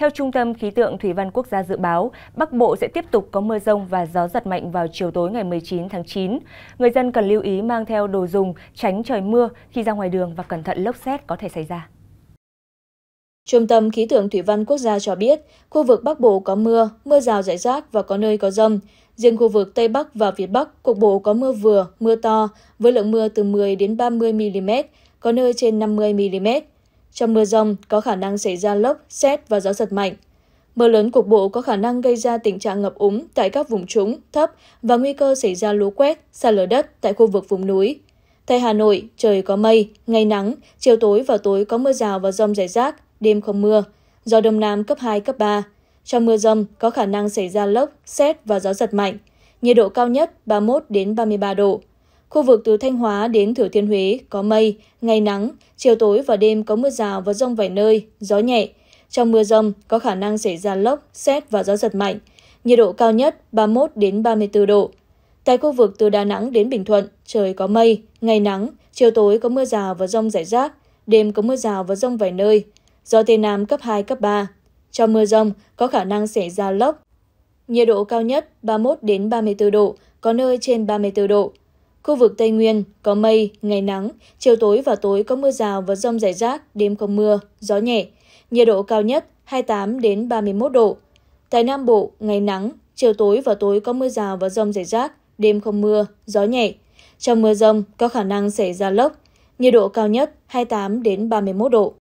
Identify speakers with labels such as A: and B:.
A: Theo Trung tâm Khí tượng Thủy văn Quốc gia dự báo, Bắc Bộ sẽ tiếp tục có mưa rông và gió giật mạnh vào chiều tối ngày 19 tháng 9. Người dân cần lưu ý mang theo đồ dùng, tránh trời mưa khi ra ngoài đường và cẩn thận lốc xét có thể xảy ra. Trung tâm Khí tượng Thủy văn Quốc
B: gia cho biết, khu vực Bắc Bộ có mưa, mưa rào rải rác và có nơi có rông. Riêng khu vực Tây Bắc và Việt Bắc, cục bộ có mưa vừa, mưa to, với lượng mưa từ 10 đến 30 mm, có nơi trên 50 mm trong mưa rông có khả năng xảy ra lốc, xét và gió giật mạnh. Mưa lớn cục bộ có khả năng gây ra tình trạng ngập úng tại các vùng trũng, thấp và nguy cơ xảy ra lũ quét, sạt lở đất tại khu vực vùng núi. Tại Hà Nội, trời có mây, ngày nắng, chiều tối và tối có mưa rào và rông rải rác, đêm không mưa, gió đông nam cấp 2, cấp 3. Trong mưa rông có khả năng xảy ra lốc, xét và gió giật mạnh. Nhiệt độ cao nhất 31 đến 33 độ, Khu vực từ Thanh Hóa đến Thừa Thiên Huế có mây, ngày nắng, chiều tối và đêm có mưa rào và rông vài nơi, gió nhẹ. Trong mưa rông có khả năng xảy ra lốc, xét và gió giật mạnh. Nhiệt độ cao nhất 31 đến 34 độ. Tại khu vực từ Đà Nẵng đến Bình Thuận, trời có mây, ngày nắng, chiều tối có mưa rào và rông rải rác, đêm có mưa rào và rông vài nơi, gió Tây Nam cấp 2, cấp 3. Trong mưa rông có khả năng xảy ra lốc. Nhiệt độ cao nhất 31 đến 34 độ, có nơi trên 34 độ. Khu vực Tây Nguyên có mây, ngày nắng, chiều tối và tối có mưa rào và rông rải rác, đêm không mưa, gió nhẹ. Nhiệt độ cao nhất 28 đến 31 độ. Tại Nam Bộ, ngày nắng, chiều tối và tối có mưa rào và rông rải rác, đêm không mưa, gió nhẹ. Trong mưa rông có khả năng xảy ra lốc, nhiệt độ cao nhất 28 đến 31 độ.